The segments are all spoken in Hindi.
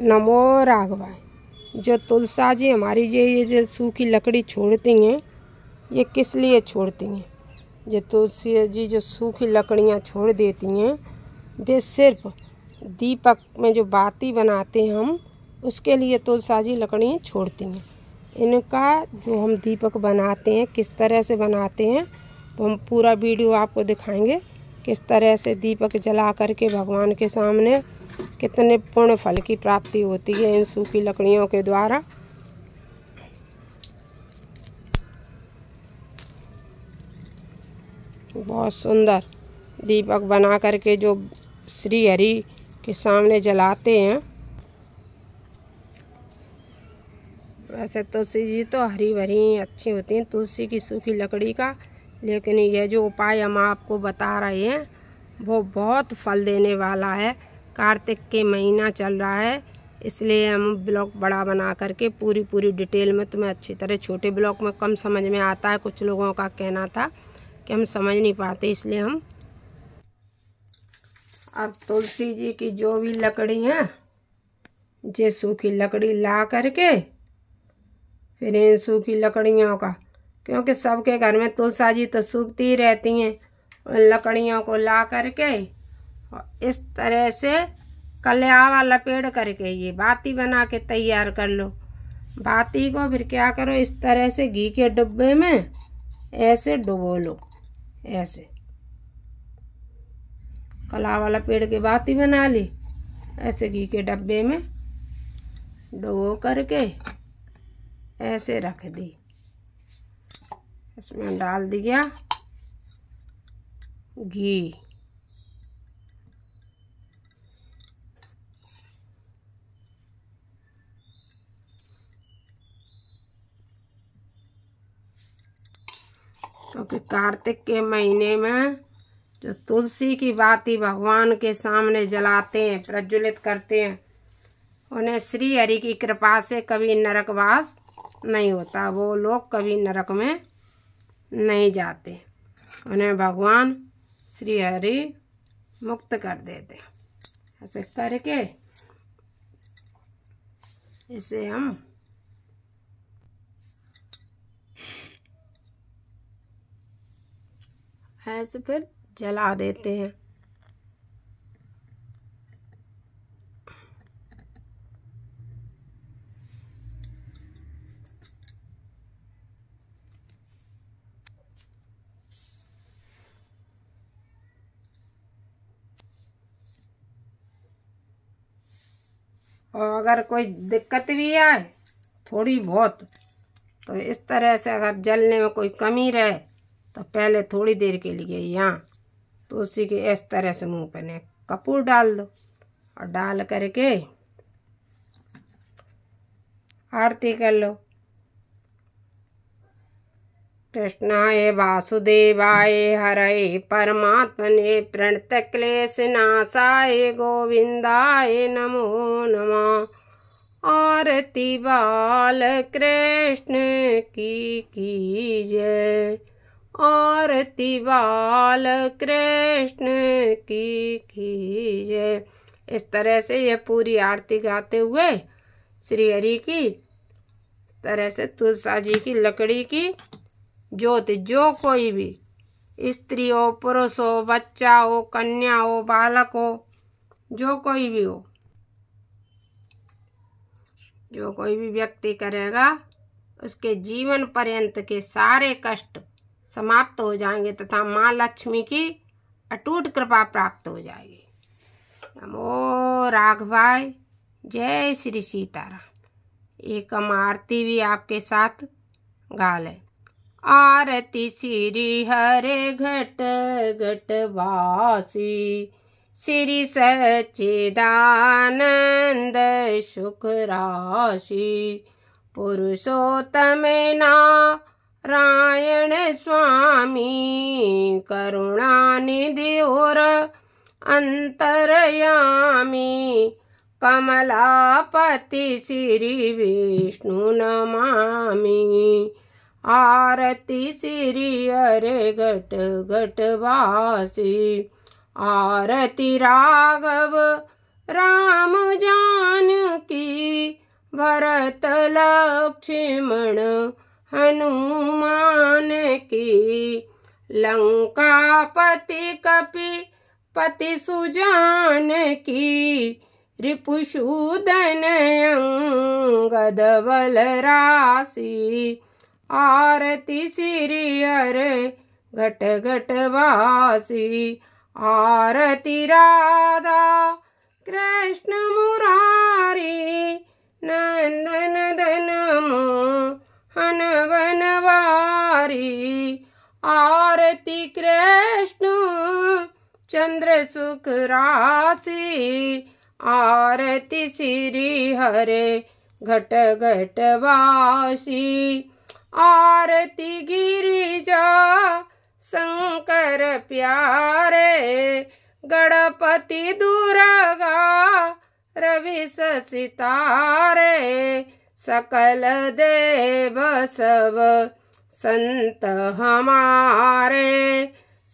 नमो राघवाय जो तुलसा जी हमारी ये ये जो सूखी लकड़ी छोड़ती हैं ये किस लिए छोड़ती हैं जो तुलसी जी जो सूखी लकड़ियाँ छोड़ देती हैं वे सिर्फ दीपक में जो बाती बनाते हैं हम उसके लिए तुलसा जी लकड़ियाँ छोड़ती हैं इनका जो हम दीपक बनाते हैं किस तरह से बनाते हैं तो हम पूरा वीडियो आपको दिखाएंगे किस तरह से दीपक जला करके भगवान के सामने कितने पूर्ण फल की प्राप्ति होती है इन सूखी लकड़ियों के द्वारा बहुत सुंदर दीपक बना करके जो श्री हरि के सामने जलाते हैं वैसे तुलसी जी तो हरी भरी अच्छी होती हैं तुलसी की सूखी लकड़ी का लेकिन यह जो उपाय हम आपको बता रहे हैं वो बहुत फल देने वाला है कार्तिक के महीना चल रहा है इसलिए हम ब्लॉग बड़ा बना करके पूरी पूरी डिटेल में तुम्हें अच्छी तरह छोटे ब्लॉग में कम समझ में आता है कुछ लोगों का कहना था कि हम समझ नहीं पाते इसलिए हम अब तुलसी जी की जो भी लकड़ी है जे सूखी लकड़ी ला करके फिर इन सूखी लकड़ियों का क्योंकि सबके घर में तुलसा जी तो सूखती ही रहती हैं उन लकड़ियों को ला करके और इस तरह से वाला पेड़ करके ये बाती बना के तैयार कर लो बाती को फिर क्या करो इस तरह से घी के डब्बे में ऐसे डुबो लो ऐसे कला वाला पेड़ के बाती बना ली ऐसे घी के डब्बे में डुबो करके ऐसे रख दी इसमें डाल दिया घी क्योंकि कार्तिक के महीने में जो तुलसी की बाती भगवान के सामने जलाते हैं प्रज्वलित करते हैं उन्हें श्री हरि की कृपा से कभी नरकवास नहीं होता वो लोग कभी नरक में नहीं जाते उन्हें भगवान श्री हरि मुक्त कर देते ऐसे करके इसे हम है से फिर जला देते हैं और अगर कोई दिक्कत भी आए थोड़ी बहुत तो इस तरह से अगर जलने में कोई कमी रहे तो पहले थोड़ी देर के लिए यहाँ तो उसी के इस तरह से मुंह पर कपूर डाल दो और डाल करके आरती कर लो कृष्ण हे वासुदेवाय हरे परमात्मने प्रणत क्लेश नाशाए गोविंदाय नमो नमा आरती बाल कृष्ण की जय आरती बाल कृष्ण की कीजे इस तरह से यह पूरी आरती गाते हुए श्री हरि की इस तरह से तुलसा जी की लकड़ी की ज्योत जो कोई भी स्त्री हो पुरुष हो बच्चा हो कन्या हो बालक हो जो कोई भी हो जो कोई भी व्यक्ति करेगा उसके जीवन पर्यंत के सारे कष्ट समाप्त हो जाएंगे तथा माँ लक्ष्मी की अटूट कृपा प्राप्त हो जाएगी नमो राघवाय जय श्री सीताराम एक हम आरती भी आपके साथ गा लें आरती श्री हरे घट घट वासी श्री सच्चिदानंद सुख राशि पुरुषोत्तम ना रायण स्वामी करुणानिधि और अन्तरयामि कमलापति श्री विष्णु नमामि आरती श्री अरे घट घट वासी आरती राघव राम जानकी भरत लक्ष्मण हनुमान की लंका पति कपि पति सुजान की रिपुशूदन अंगद बल राशि आरती सिरियर घट घट वासी आरती राधा कृष्ण चंद्र सुख राशि आरती श्री हरे घट घट वासी आरती गिरिजा शंकर प्यारे गणपति दुर्गा रवि सितारे सकल देव सब संत हमारे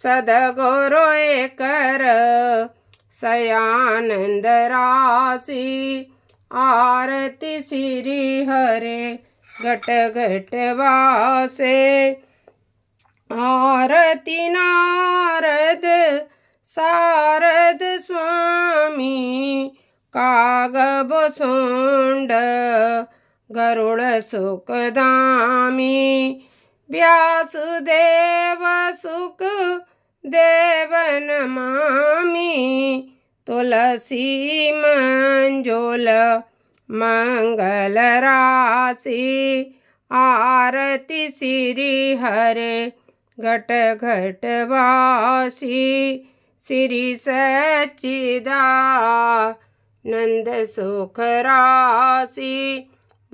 सदगुरु कर सयानंद राशि आरती श्री हरे घट घट वासे आरती नारद सारद स्वामी कागब सोंड गरुड़ सुखदामी व्यास देव सुख देवन मामी तुलसी मंजोल मंगल राशि आरती श्री हरे घट घट वासी श्री सचिदा नंद सुख राशि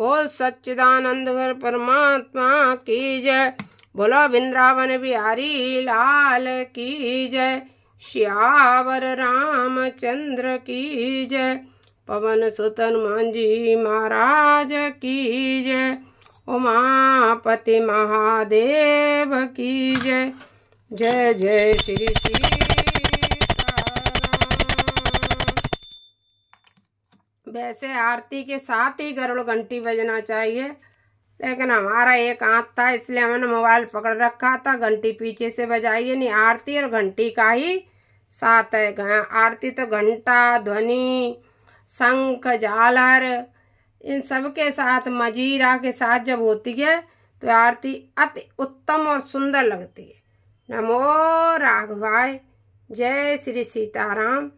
बोल सच्चिदानंद परमात्मा की जय बोलो वृंदावन बिहारी लाल की जय श्यावर रामचंद्र की जय पवन सुतन मांझी महाराज की जय उमापति महादेव की जय जय जय श्री श्री वैसे आरती के साथ ही गरुड़ घंटी बजना चाहिए लेकिन हमारा एक हाथ था इसलिए हमने मोबाइल पकड़ रखा था घंटी पीछे से बजाई नहीं आरती और घंटी का ही साथ है हाँ, आरती तो घंटा ध्वनि शंख झालर इन सब के साथ मजीरा के साथ जब होती है तो आरती अति उत्तम और सुंदर लगती है नमो राघ भाई जय श्री सीताराम